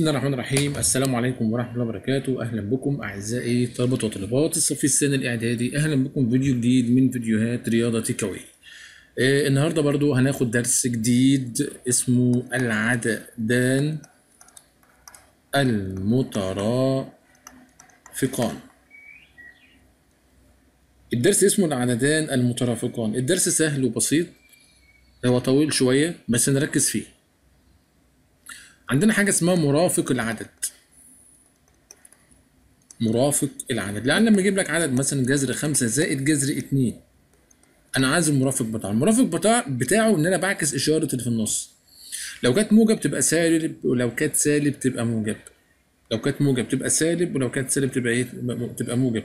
بسم الله الرحمن الرحيم السلام عليكم ورحمه الله وبركاته اهلا بكم اعزائي طلبه وطلبات الصف الثاني الاعدادي اهلا بكم فيديو جديد من فيديوهات رياضه كوي آه النهارده برضو هناخد درس جديد اسمه العددان المترافقان الدرس اسمه العددان المترافقان الدرس سهل وبسيط هو طويل شويه بس نركز فيه عندنا حاجة اسمها مرافق العدد مرافق العدد لأن لما أجيب لك عدد مثلا جذر خمسة زائد جذر اتنين أنا عايز المرافق بتاعه المرافق بتاع بتاعه إن أنا بعكس إشارة اللي في النص لو كانت موجب تبقى سالب ولو كانت سالب تبقى موجب لو كانت موجب تبقى سالب ولو كانت سالب تبقى ايه تبقى موجب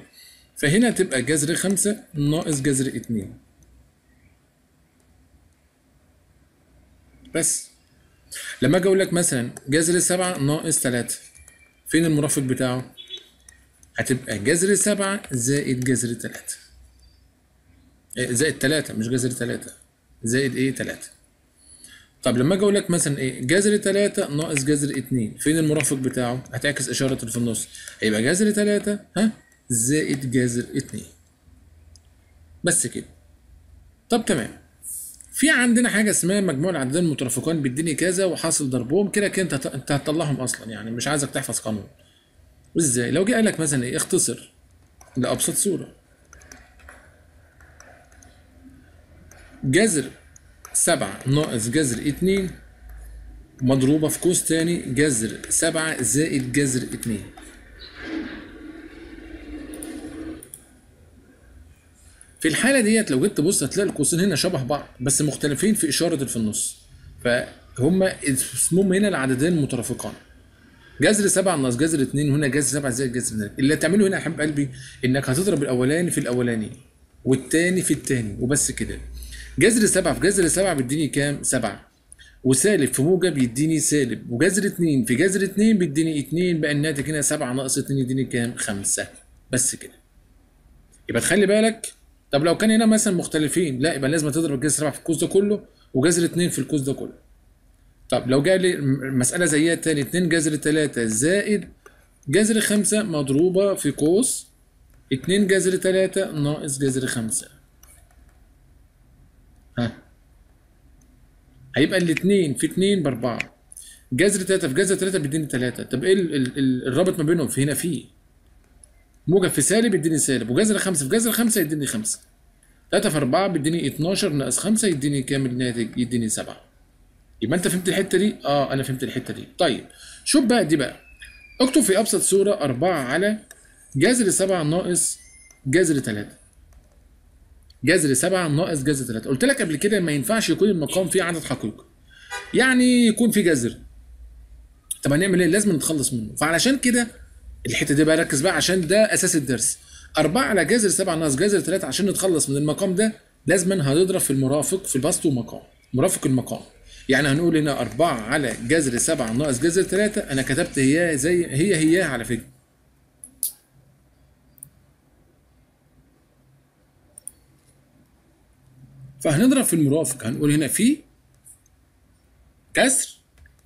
فهنا تبقى جذر خمسة ناقص جذر اتنين بس لما اجي اقول لك مثلا جذر 7 ناقص 3 فين المرافق بتاعه؟ هتبقى جذر 7 زائد جذر 3 إيه، زائد 3 مش جذر 3 زائد ايه 3 طب لما اجي اقول لك مثلا ايه جذر 3 ناقص جذر 2 فين المرافق بتاعه؟ هتعكس اشاره اللي في النص هيبقى جذر 3 ها زائد جذر 2 بس كده طب تمام في عندنا حاجه اسمها مجموع العددين المترافقان بيديني كذا وحاصل ضربهم كده كده انت انت هتطلعهم اصلا يعني مش عايزك تحفظ قانون ازاي لو جه قال لك مثلا ايه اختصر لابسط صوره جذر سبعة ناقص جذر اتنين مضروبة في قوس تاني جذر سبعة زائد جذر اتنين في الحاله ديت لو جيت تبص هتلاقي القوسين هنا شبه بعض بس مختلفين في اشاره في النص فهم اسمهم هنا العددين مترافقان جذر 7 ناقص جذر 2 هنا جذر 7 زائد جذر 2 اللي هتعمله هنا يا حبيب قلبي انك هتضرب الاولاني في الاولاني والثاني في الثاني وبس كده جذر 7 في جذر 7 بيديني كام 7 وسالب في موجب يديني سالب وجذر 2 في جذر 2 بيديني 2 بقى الناتج هنا 7 ناقص 2 يديني كام 5 بس كده يبقى تخلي بالك طب لو كان هنا مثلا مختلفين لا يبقى لازم تضرب الجذر 7 في القوس ده كله وجذر 2 في القوس ده كله طب لو جاء لي مساله زيها تاني 2 جذر 3 زائد جذر 5 مضروبه في قوس 2 جذر 3 ناقص جذر 5 ها هيبقى الاثنين في 2 ب 4 جذر 3 في جذر 3 بيديني 3 طب ايه الرابط ما بينهم في هنا فيه موجب في سالب يديني سالب وجذر خمسة في جذر خمسة يديني خمسة ثلاثه في أربعة بيديني اتناشر ناقص خمسة يديني كام الناتج يديني سبعة يبقى أنت فهمت الحتة دي؟ أه أنا فهمت الحتة دي طيب شوف بقى دي بقى اكتب في أبسط صورة أربعة على جذر سبعة ناقص جذر ثلاثه. جذر سبعة ناقص جذر ثلاثة. قلت لك قبل كده ما ينفعش يكون المقام فيه عدد حقيقي يعني يكون فيه جذر طب هنعمل ايه لازم نتخلص منه فعلشان كده الحته دي بقى ركز بقى عشان ده اساس الدرس أربعة على جذر سبعة ناقص جذر ثلاثة عشان نتخلص من المقام ده لازما هنضرب في المرافق في البسط ومقام مرافق المقام يعني هنقول هنا أربعة على جذر سبعة ناقص جذر ثلاثة أنا كتبت هي زي هي هي على فكرة فهنضرب في المرافق هنقول هنا في كسر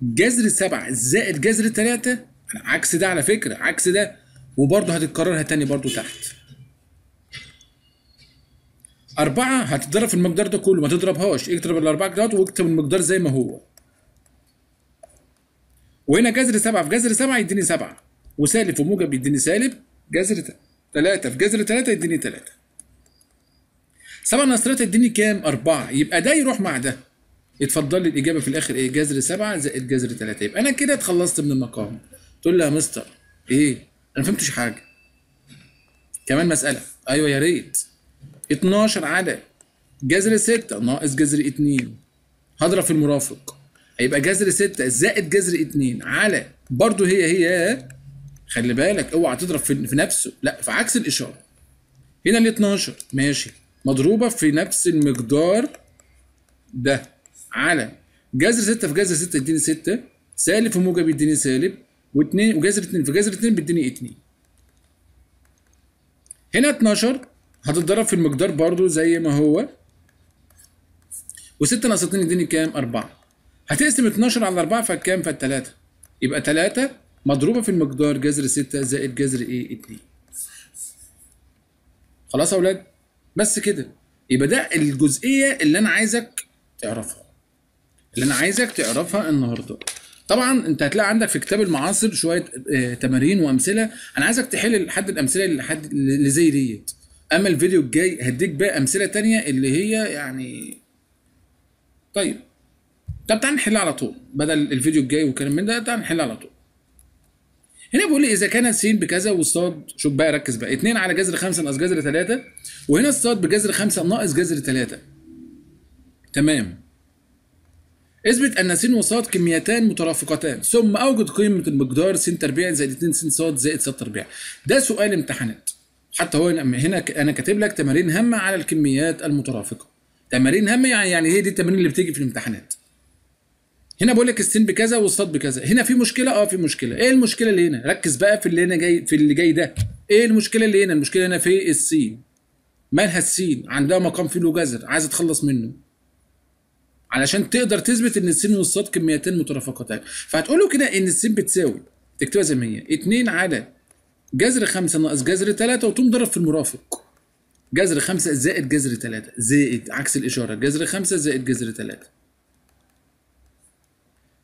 جذر سبعة زائد جذر ثلاثة عكس ده على فكره عكس ده وبرضه هتتكررها تاني برضه تحت أربعة هتضرب في المقدار ده كله ما تضربهاش اكتب الأربعة كده واكتب المقدار زي ما هو وهنا جذر سبعة في جذر سبعة يديني سبعة وسالب في موجب يديني سالب جذر تلاتة في جذر تلاتة يديني تلاتة سبعة ناقص تلاتة يديني كام؟ أربعة يبقى ده يروح مع ده اتفضل لي الإجابة في الآخر إيه؟ جذر سبعة زائد جذر تلاتة يبقى أنا كده اتخلصت من المقام تقول لي يا مستر ايه انا ما فهمتش حاجه كمان مساله ايوه يا ريت 12 عدد جذر 6 ناقص جذر 2 هضرب في المرافق هيبقى جذر 6 زائد جذر 2 على برضه هي هي خلي بالك اوعى تضرب في, في نفسه لا في عكس الاشاره هنا ال 12 ماشي مضروبه في نفس المقدار ده على جذر 6 في جذر 6 يديني 6 سالب في موجب يديني سالب واثنين وجذر اثنين فجذر اثنين بيديني اثنين هنا 12 هتتضرب في المقدار برضو زي ما هو و6 ناقص 2 يديني كام؟ 4 هتقسم 12 على 4 فكام؟ فال3 يبقى مضروبة في المقدار جذر 6 زائد جذر ايه؟ 2 خلاص يا اولاد؟ بس كده يبقى ده الجزئية اللي انا عايزك تعرفها اللي انا عايزك تعرفها النهارده طبعا انت هتلاقي عندك في كتاب المعاصر شويه آه، تمارين وامثله انا عايزك تحل لحد الامثله اللي حد اللي زي ديت اما الفيديو الجاي هديك بقى امثله تانية اللي هي يعني طيب طب تعالى نحلها على طول بدل الفيديو الجاي والكلام من ده تعالى نحلها على طول هنا بيقول لي اذا كان س بكذا والصاد شوف بقى ركز بقى 2 على جذر 5 ناقص جذر 3 وهنا الصاد بجذر 5 ناقص جذر 3 تمام اثبت ان س وص كميتان مترافقتان ثم اوجد قيمه المقدار س تربيع زائد 2 س ص زائد ص تربيع ده سؤال امتحانات حتى هو هنا انا كاتب لك تمارين هامه على الكميات المترافقه تمارين هامه يعني يعني هي دي التمارين اللي بتيجي في الامتحانات هنا بقول لك السين بكذا والصاد بكذا هنا في مشكله اه في مشكله ايه المشكله اللي هنا ركز بقى في اللي هنا جاي في اللي جاي ده ايه المشكله اللي هنا المشكله هنا في السين مالها السين عندها مقام فيه له جذر عايزه تخلص منه علشان تقدر تثبت ان السين والصاد كميتين مترافقتان فهتقول له كده ان السين بتساوي تكتبها زي ما هي 2 على جذر 5 ناقص جذر 3 وتقوم ضرب في المرافق جذر 5 زائد جذر 3 زائد عكس الاشاره جذر 5 زائد جذر 3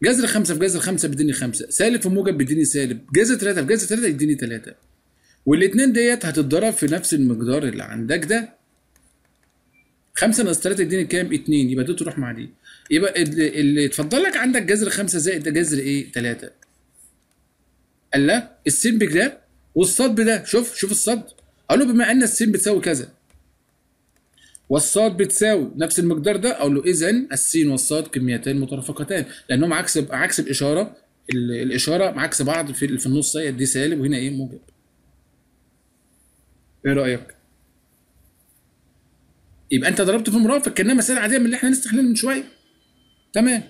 جذر 5 في جذر 5 بيديني 5 سالب في موجب بيديني سالب جذر 3 في جذر 3 يديني 3 والاثنين ديت هتتضرب في نفس المقدار اللي عندك ده 5 ناقص 3 يديني كام؟ 2 يبقى دي تروح مع دي يبقى اللي اتفضل لك عندك جذر 5 زائد ده جذر ايه؟ 3 قال لا السمبك ده والصاد ده شوف شوف الصاد. قال له بما ان السين بتساوي كذا والصاد بتساوي نفس المقدار ده اقول له اذا السين والصاد كميتان مترافقتان لانهم عكس عكس الاشاره الاشاره عكس بعض في في النص دي سالب وهنا ايه موجب ايه رايك يبقى انت ضربت في مرافق كانها مساله عاديه من اللي احنا لسه من شويه تمام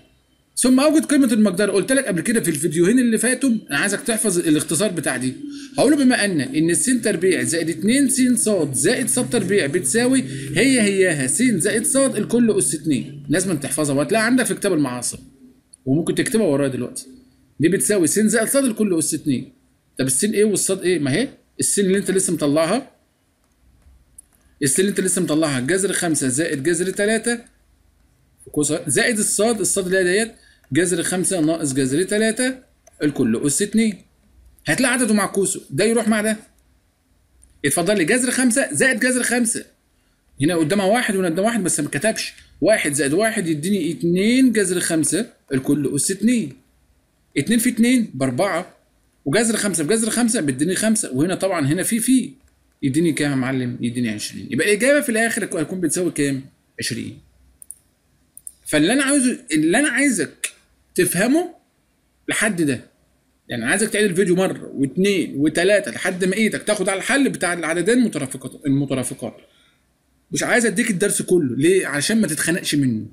ثم اوجد قيمه المقدار قلت لك قبل كده في الفيديوهين اللي فاتوا انا عايزك تحفظ الاختصار بتاع دي هقول بما ان ان السين تربيع زائد 2 س ص زائد ص تربيع بتساوي هي هياها س زائد ص الكل اس 2 لازم تحفظها وهتلاقيها عندك في كتاب المعاصر وممكن تكتبها ورايا دلوقتي دي بتساوي س زائد ص الكل اس 2 طب السين ايه والصاد ايه ما هي السين اللي انت لسه مطلعها الس اللي انت لسه مطلعها جذر 5 زائد جذر 3 زائد الصاد الصاد اللي هي ديت جذر 5 ناقص جذر 3 الكل اس 2 هتلاقي عدده معكوسه ده يروح مع ده اتفضل لي جذر 5 زائد جذر 5 هنا قدامها واحد وهنا قدامها واحد بس ما اتكتبش واحد زائد واحد يديني 2 جذر 5 الكل اس 2 2 في 2 ب 4 وجذر 5 بجذر 5 بيديني 5 وهنا طبعا هنا في في يديني كام يا معلم؟ يديني 20 يبقى الإجابة في الآخر هيكون بتساوي كام؟ 20 فاللي أنا عايزه اللي أنا عايزك تفهمه لحد ده يعني عايزك تعيد الفيديو مرة واثنين وثلاثة لحد ما إيدك تاخد على الحل بتاع العددين المترافقات المترافقات مش عايز اديك الدرس كله ليه؟ عشان ما تتخنقش منه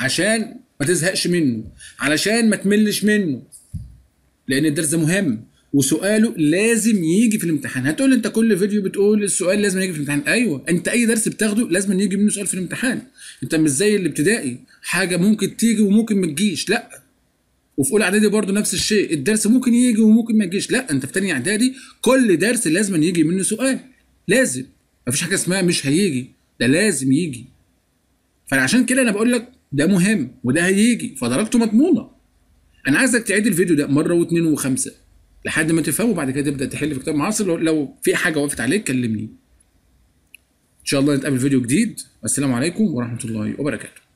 عشان ما تزهقش منه علشان ما تملش منه لان الدرس ده مهم وسؤاله لازم يجي في الامتحان هتقول انت كل فيديو بتقول السؤال لازم يجي في الامتحان ايوه انت اي درس بتاخده لازم يجي منه سؤال في الامتحان انت مش زي الابتدائي حاجه ممكن تيجي وممكن ما تجيش لا وفي اولى اعدادي برضه نفس الشيء الدرس ممكن يجي وممكن ما يجيش لا انت في ثانيه اعدادي كل درس لازم يجي منه سؤال لازم مفيش حاجه اسمها مش هيجي ده لازم يجي فعشان كده انا بقول لك ده مهم وده هيجي فدرجته مضمونه انا عايزك تعيد الفيديو ده مره واثنين وخمسه لحد ما تفهمه بعد كده تبدا تحل في كتاب معاصر لو, لو في حاجه وقفت عليك كلمني ان شاء الله نتقابل فيديو جديد والسلام عليكم ورحمه الله وبركاته